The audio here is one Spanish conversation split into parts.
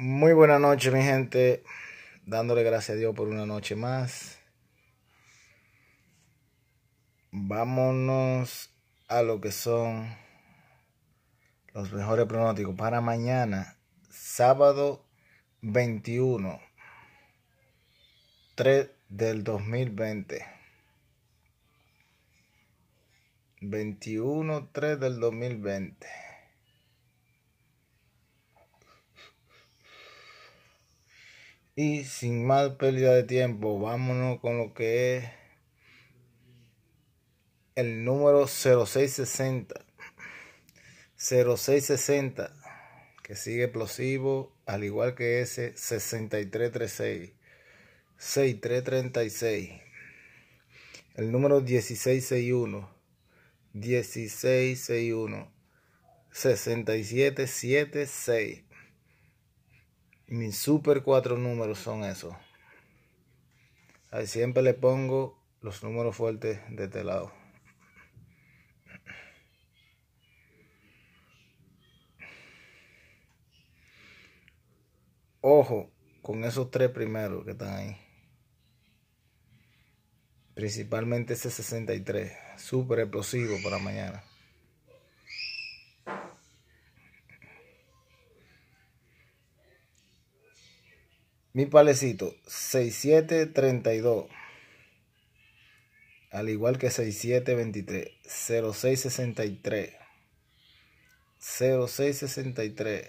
Muy buenas noche, mi gente. Dándole gracias a Dios por una noche más. Vámonos a lo que son los mejores pronósticos para mañana, sábado 21, 3 del 2020. 21, 3 del 2020. Y sin más pérdida de tiempo, vámonos con lo que es el número 0660. 0660, que sigue explosivo, al igual que ese 6336. 6336. El número 1661. 1661. 6776. Mis super cuatro números son esos. Ahí siempre le pongo los números fuertes de este lado. Ojo con esos tres primeros que están ahí. Principalmente ese 63. Súper explosivo para mañana. Mi palecito, 6732. Al igual que 6723. 0663. 0663.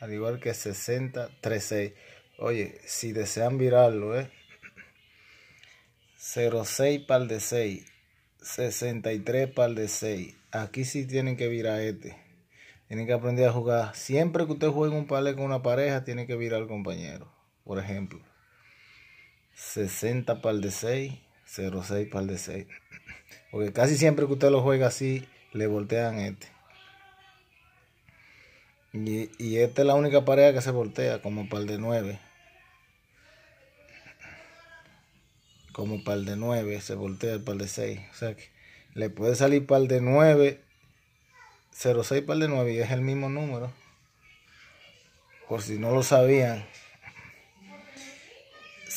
Al igual que 6036. Oye, si desean virarlo, ¿eh? 06 pal de 6. 63 pal de 6. Aquí sí tienen que virar este. Tienen que aprender a jugar. Siempre que usted juegue un palé con una pareja, tiene que virar al compañero por ejemplo. 60 el de 6, 06 par de 6. Porque casi siempre que usted lo juega así, le voltean este. Y, esta es la única pareja que se voltea, como el de 9. Como el de 9, se voltea el par de 6. O sea que le puede salir el de 9, 06 el de 9 y es el mismo número. Por si no lo sabían.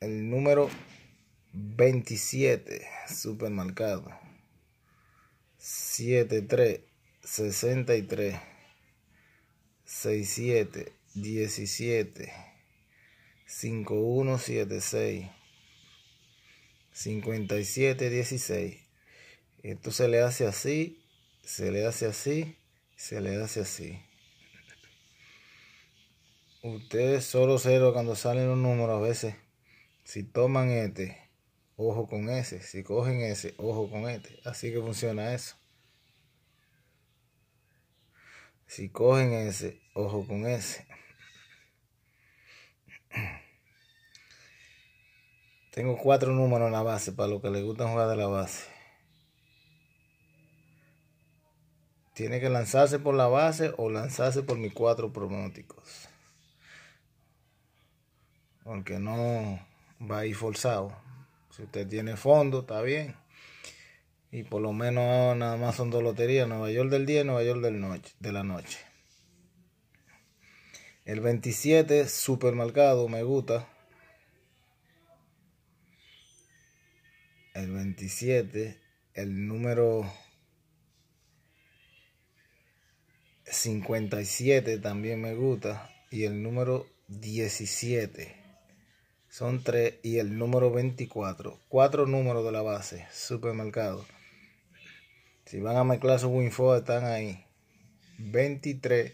el número 27, supermercado 73 63 67 17 5176 16 esto se le hace así se le hace así se le hace así ustedes solo cero cuando salen los números a veces si toman este, ojo con ese. Si cogen ese, ojo con este. Así que funciona eso. Si cogen ese, ojo con ese. Tengo cuatro números en la base para los que les gusta jugar de la base. Tiene que lanzarse por la base o lanzarse por mis cuatro pronósticos. Porque no va a ir forzado. Si usted tiene fondo, está bien. Y por lo menos nada más son dos loterías, Nueva York del día y Nueva York del noche, de la noche. El 27, supermercado, me gusta. El 27, el número 57 también me gusta. Y el número 17. Son 3 y el número 24. Cuatro números de la base. Supermercado. Si van a mezclar su Info están ahí. 23,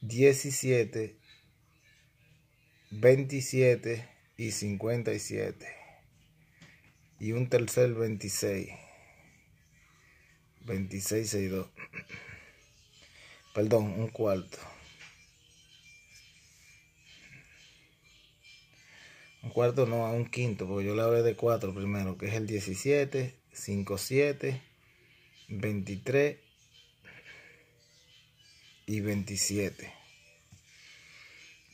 17, 27 y 57. Y un tercer 26. 26, 62. Perdón, un cuarto. un cuarto no, a un quinto, porque yo le hablé de cuatro primero, que es el 17, 5, 7, 23 y 27.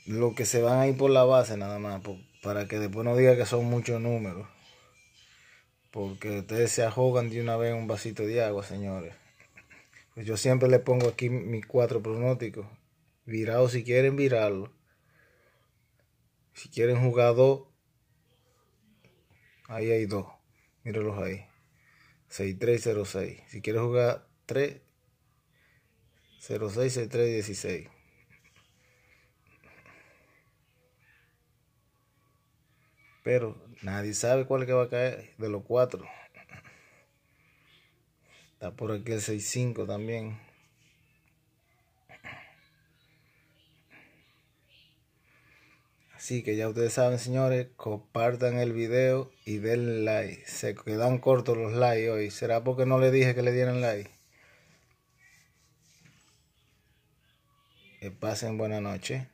Lo que se van a ir por la base nada más, para que después no diga que son muchos números. Porque ustedes se ahogan de una vez un vasito de agua, señores. Pues yo siempre le pongo aquí mis cuatro pronósticos. virado si quieren virarlo si quieren jugar 2, ahí hay 2. Míralos ahí: 6-3-0-6. Si quieren jugar 3, 0-6, 6-3-16. Pero nadie sabe cuál es que va a caer de los cuatro. Está por aquí el 6-5 también. Y que ya ustedes saben, señores, compartan el video y den like. Se quedan cortos los likes hoy. ¿Será porque no le dije que le dieran like? Que pasen buena noche.